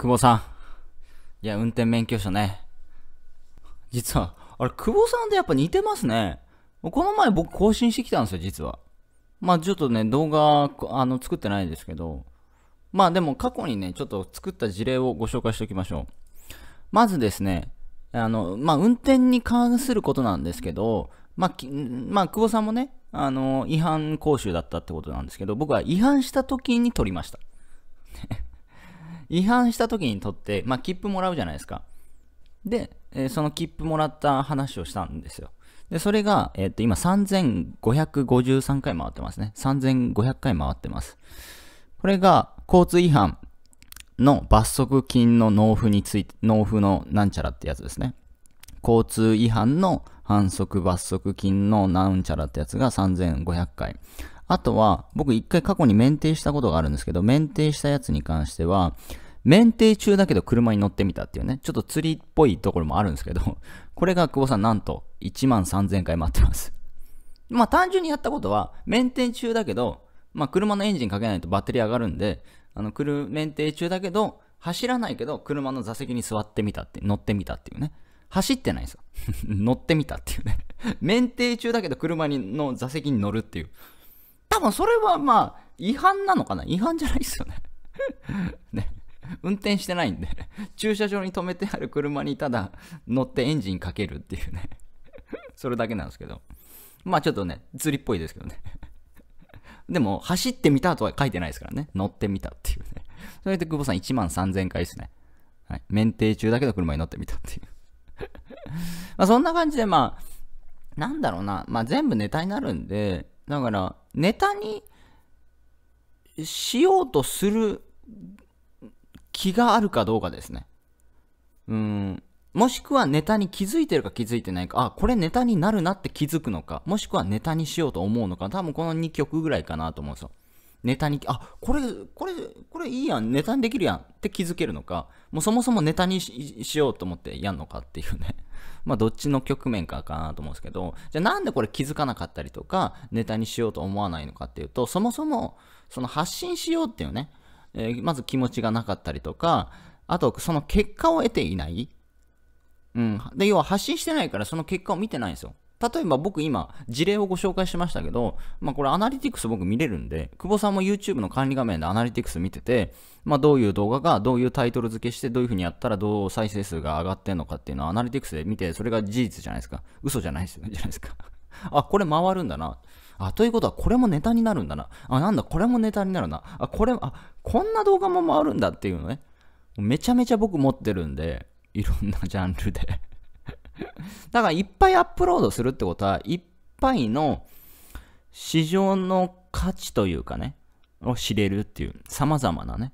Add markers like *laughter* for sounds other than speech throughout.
久保さん。いや、運転免許証ね。実は、あれ、久保さんとやっぱ似てますね。この前僕更新してきたんですよ、実は。まあちょっとね、動画、あの、作ってないですけど。まあでも過去にね、ちょっと作った事例をご紹介しておきましょう。まずですね、あの、まあ運転に関することなんですけど、まあ、まあ、久保さんもね、あの、違反講習だったってことなんですけど、僕は違反した時に撮りました。違反した時にとって、まあ、切符もらうじゃないですか。で、えー、その切符もらった話をしたんですよ。で、それが、えー、っと、今3553回回ってますね。3500回回ってます。これが、交通違反の罰則金の納付について、納付のなんちゃらってやつですね。交通違反の反則罰則金のなんちゃらってやつが3500回。あとは、僕一回過去に免停したことがあるんですけど、免停したやつに関しては、免停中だけど車に乗ってみたっていうね、ちょっと釣りっぽいところもあるんですけど、*laughs* これが久保さんなんと1万3000回待ってます。まあ単純にやったことは、免停中だけど、まあ車のエンジンかけないとバッテリー上がるんで、あの、免停中だけど、走らないけど、車の座席に座ってみたって、乗ってみたっていうね。走ってないんですよ。*laughs* 乗ってみたっていうね。免停中だけど車にの座席に乗るっていう。多分それはまあ、違反なのかな違反じゃないですよね *laughs* ね。運転してないんで駐車場に止めてある車にただ乗ってエンジンかけるっていうねそれだけなんですけど。まあちょっとね、釣りっぽいですけどね。でも、走ってみたとは書いてないですからね。乗ってみたっていうね。それで久保さん1万3000回ですね。はい。免停中だけど車に乗ってみたっていう。*laughs* まあそんな感じで、まあ、なんだろうな。まあ全部ネタになるんで、だから、ネタにしようとする気があるかどうかですね。うん。もしくはネタに気づいてるか気づいてないか、あ、これネタになるなって気づくのか、もしくはネタにしようと思うのか、多分この2曲ぐらいかなと思うんですよ。ネタに、あ、これ、これ、これいいやん、ネタにできるやんって気づけるのか、もうそもそもネタにしようと思ってやんのかっていうね。*laughs* まあどっちの局面かかなと思うんですけど、じゃあなんでこれ気づかなかったりとか、ネタにしようと思わないのかっていうと、そもそも、その発信しようっていうね、えー、まず気持ちがなかったりとか、あとその結果を得ていない。うん。で、要は発信してないからその結果を見てないんですよ。例えば僕今、事例をご紹介しましたけど、まあこれアナリティクス僕見れるんで、久保さんも YouTube の管理画面でアナリティクス見てて、まあどういう動画がどういうタイトル付けしてどういうふうにやったらどう再生数が上がってんのかっていうのはアナリティクスで見て、それが事実じゃないですか。嘘じゃないですよ、*laughs* じゃないですか。あ、これ回るんだな。あ、ということは、これもネタになるんだな。あ、なんだ、これもネタになるな。あ、これ、あ、こんな動画も回るんだっていうのね。めちゃめちゃ僕持ってるんで、いろんなジャンルで *laughs* だからいっぱいアップロードするってことは、いっぱいの市場の価値というかね、を知れるっていう、様々なね、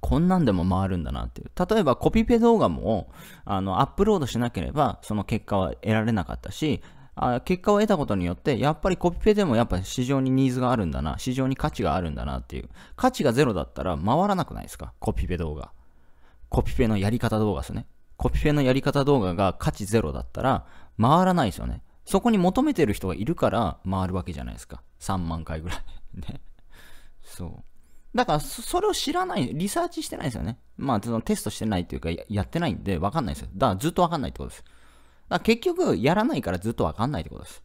こんなんでも回るんだなっていう。例えばコピペ動画も、あの、アップロードしなければ、その結果は得られなかったし、あ結果を得たことによって、やっぱりコピペでもやっぱ市場にニーズがあるんだな、市場に価値があるんだなっていう。価値がゼロだったら回らなくないですかコピペ動画。コピペのやり方動画ですね。コピペのやり方動画が価値ゼロだったら回らないですよね。そこに求めてる人がいるから回るわけじゃないですか。3万回ぐらい。*laughs* ね。そう。だから、それを知らない、リサーチしてないですよね。まあ、そのテストしてないというか、やってないんで、わかんないですよ。だから、ずっとわかんないってことです。だから、結局、やらないからずっとわかんないってことです。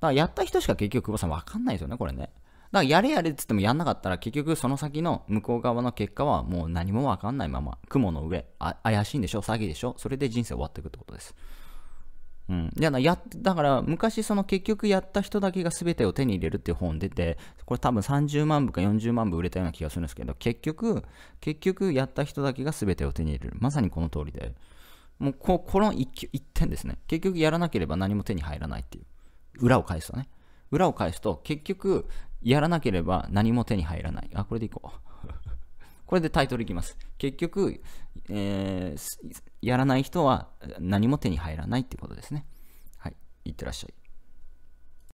だから、やった人しか結局、久保さんわかんないですよね、これね。からやれやれって言ってもやんなかったら結局その先の向こう側の結果はもう何もわかんないまま、雲の上、怪しいんでしょ詐欺でしょそれで人生終わっていくってことです。うん、いややだから昔その結局やった人だけが全てを手に入れるっていう本出てこれ多分30万部か40万部売れたような気がするんですけど結局結局やった人だけが全てを手に入れるまさにこの通りでもうここの一点ですね結局やらなければ何も手に入らないっていう裏を返すとね裏を返すと結局やらなければ何も手に入らない。あ、これでいこう。*laughs* これでタイトルいきます。結局、えー、やらない人は何も手に入らないってことですね。はい。いってらっしゃい。